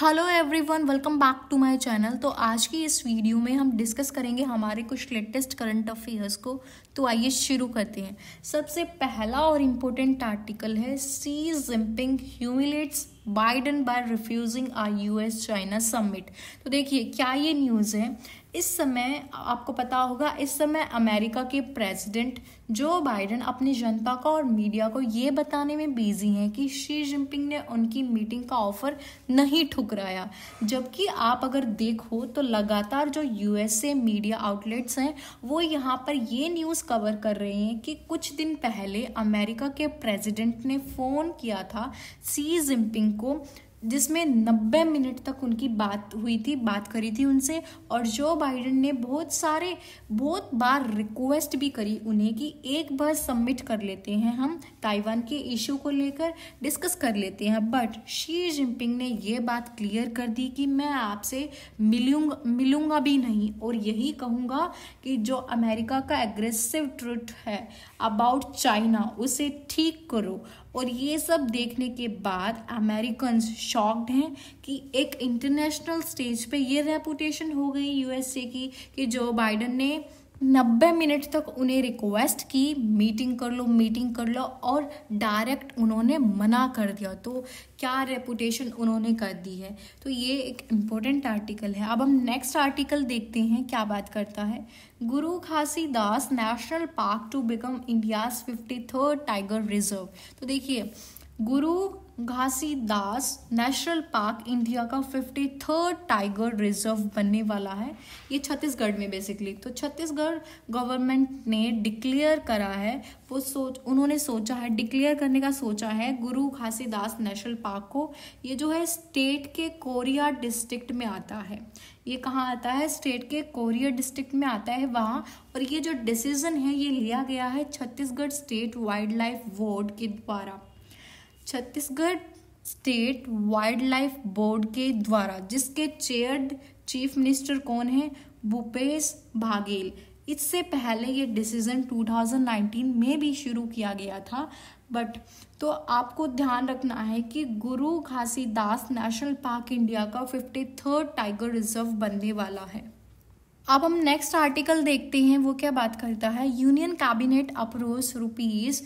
hello everyone welcome back to my channel तो आज की इस वीडियो में हम डिस्कस करेंगे हमारे कुछ लेटेस्ट करंट अफेयर्स को तो आइए शुरू करते हैं सबसे पहला और इम्पोर्टेंट आर्टिकल है Xi Jinping humiliates Biden by refusing a US China summit तो देखिए क्या ये न्यूज़ है इस समय आपको पता होगा इस समय अमेरिका के प्रेसिडेंट जो बाइडन अपनी जनता को और मीडिया को ये बताने में बिजी हैं कि शी जिनपिंग ने उनकी मीटिंग का ऑफर नहीं ठुकराया जबकि आप अगर देखो तो लगातार जो यूएसए मीडिया आउटलेट्स हैं वो यहाँ पर ये न्यूज़ कवर कर रहे हैं कि कुछ दिन पहले अमेरिका के प्रेसिडेंट ने फ़ोन किया था सी जिनपिंग को जिसमें 90 मिनट तक उनकी बात हुई थी बात करी थी उनसे और जो बाइडेन ने बहुत सारे बहुत बार रिक्वेस्ट भी करी उन्हें कि एक बार सबमिट कर लेते हैं हम ताइवान के इशू को लेकर डिस्कस कर लेते हैं बट शी जिनपिंग ने ये बात क्लियर कर दी कि मैं आपसे मिलूंग मिलूंगा भी नहीं और यही कहूँगा कि जो अमेरिका का एग्रेसिव ट्रुट है अबाउट चाइना उसे ठीक करो और ये सब देखने के बाद अमेरिकन शॉक्ड हैं कि एक इंटरनेशनल स्टेज पे ये रेपुटेशन हो गई यूएसए की कि जो बाइडन ने नब्बे मिनट तक उन्हें रिक्वेस्ट की मीटिंग कर लो मीटिंग कर लो और डायरेक्ट उन्होंने मना कर दिया तो क्या रेपुटेशन उन्होंने कर दी है तो ये एक इम्पोर्टेंट आर्टिकल है अब हम नेक्स्ट आर्टिकल देखते हैं क्या बात करता है Guru Ghasidas national park to become India's fifty third tiger reserve तो देखिए Guru Ghasidas national park India का फिफ्टी थर्ड टाइगर रिजर्व बनने वाला है ये छत्तीसगढ़ में बेसिकली तो छत्तीसगढ़ गवर्नमेंट ने डिक्लेयर करा है वो सोच उन्होंने सोचा है डिक्लेयर करने का सोचा है गुरु घासीदास नेशनल पार्क को ये जो है स्टेट के कोरिया डिस्ट्रिक्ट में आता है ये कहाँ आता है स्टेट के कोरिया डिस्ट्रिक्ट में आता है वहाँ और ये जो डिसीजन है ये लिया गया है Chhattisgarh state wildlife board के द्वारा Chhattisgarh state wildlife board के द्वारा जिसके चेयर चीफ मिनिस्टर कौन है भूपेश भागेल इससे पहले ये डिसीजन 2019 में भी शुरू किया गया था बट तो आपको ध्यान रखना है कि Guru Ghasidas national park India का फिफ्टी थर्ड टाइगर रिजर्व बनने वाला है अब हम नेक्स्ट आर्टिकल देखते हैं वो क्या बात करता है union cabinet approves rupees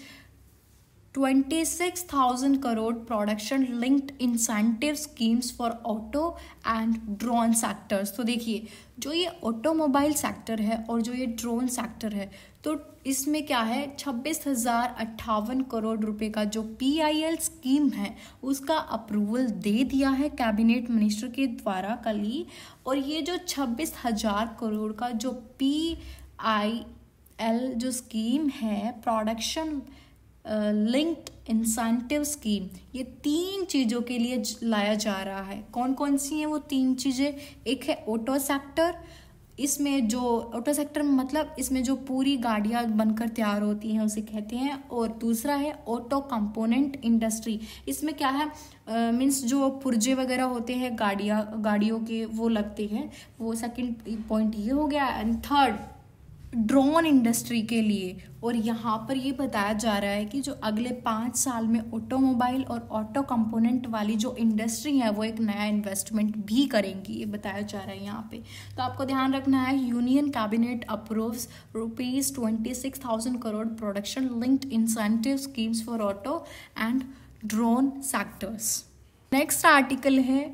26,000 crore production linked incentive schemes for auto and drone sectors तो देखिए जो ये ऑटोमोबाइल सेक्टर है और जो ये ड्रोन सेक्टर है तो इसमें क्या है छब्बीस हज़ार अट्ठावन करोड़ रुपए का जो पीआईएल स्कीम है उसका अप्रूवल दे दिया है कैबिनेट मिनिस्टर के द्वारा कल ही और ये जो छब्बीस हज़ार करोड़ का जो पी आई एल जो स्कीम है प्रोडक्शन लिंक्ड इंसेंटिव स्कीम ये तीन चीज़ों के लिए लाया जा रहा है कौन कौन सी हैं वो तीन चीज़ें एक है ऑटो सेक्टर इसमें जो ऑटो सेक्टर मतलब इसमें जो पूरी गाड़ियाँ बनकर तैयार होती हैं उसे कहते हैं और दूसरा है ऑटो कंपोनेंट इंडस्ट्री इसमें क्या है मीन्स जो पुर्जे वगैरह होते हैं गाड़ियाँ गाड़ियों के वो लगते हैं वो सेकंड पॉइंट ये हो गया एंड थर्ड ड्रोन इंडस्ट्री के लिए और यहाँ पर ये बताया जा रहा है कि जो अगले पाँच साल में ऑटोमोबाइल और ऑटो कंपोनेंट वाली जो इंडस्ट्री है वो एक नया इन्वेस्टमेंट भी करेंगी ये बताया जा रहा है यहाँ पे तो आपको ध्यान रखना है union cabinet approves rupees twenty six thousand crore production linked incentive schemes for auto and drone sectors next article है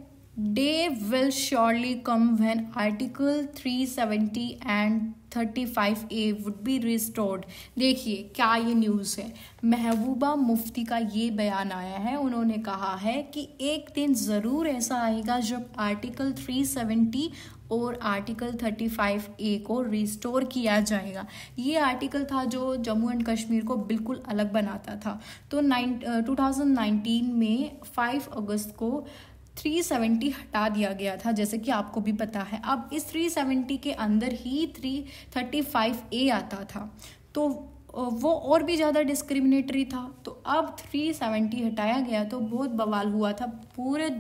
day will surely come when article three and thirty five A would be restored देखिए क्या ये news है महबूबा मुफ्ती का ये बयान आया है उन्होंने कहा है कि एक दिन ज़रूर ऐसा आएगा जब आर्टिकल थ्री सेवेंटी और आर्टिकल फाइव ए को रिस्टोर किया जाएगा ये आर्टिकल था जो जम्मू एंड कश्मीर को बिल्कुल अलग बनाता था तो नाइन थाउजेंड नाइनटीन में 5 अगस्त को 370 हटा दिया गया था जैसे कि आपको भी पता है अब इस 370 के अंदर ही 335 ए आता था तो वो और भी ज़्यादा डिस्क्रिमिनेटरी था तो अब 370 हटाया गया तो बहुत बवाल हुआ था पूरे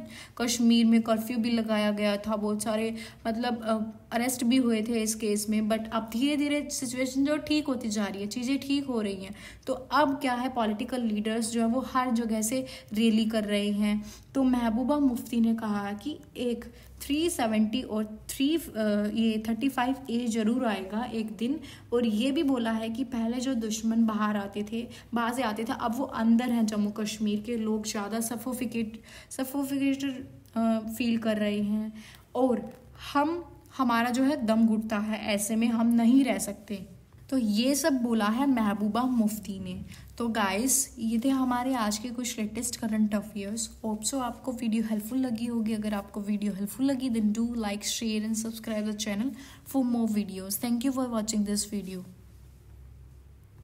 कश्मीर में कर्फ्यू भी लगाया गया था बहुत सारे मतलब अरेस्ट भी हुए थे इस केस में बट अब धीरे धीरे सिचुएशन जो ठीक होती जा रही है चीज़ें ठीक हो रही हैं तो अब क्या है पॉलिटिकल लीडर्स जो है वो हर जगह से रैली कर रहे हैं तो महबूबा मुफ्ती ने कहा कि एक थ्री सेवेंटी और थ्री uh, ये थर्टी फाइव ए जरूर आएगा एक दिन और ये भी बोला है कि पहले जो दुश्मन बाहर आते थे बाहर से आते थे अब वो अंदर हैं जम्मू कश्मीर के लोग ज़्यादा सफोफिकेट सफोफिकेट फील कर रहे हैं और हम हमारा जो है दम घुटता है ऐसे में हम नहीं रह सकते तो ये सब बोला है महबूबा मुफ्ती ने तो गाइस ये थे हमारे आज के कुछ लेटेस्ट करंट अफेयर्स सो आपको वीडियो हेल्पफुल लगी होगी अगर आपको वीडियो हेल्पफुल लगी then do like share and subscribe the channel for more videos thank you for watching this video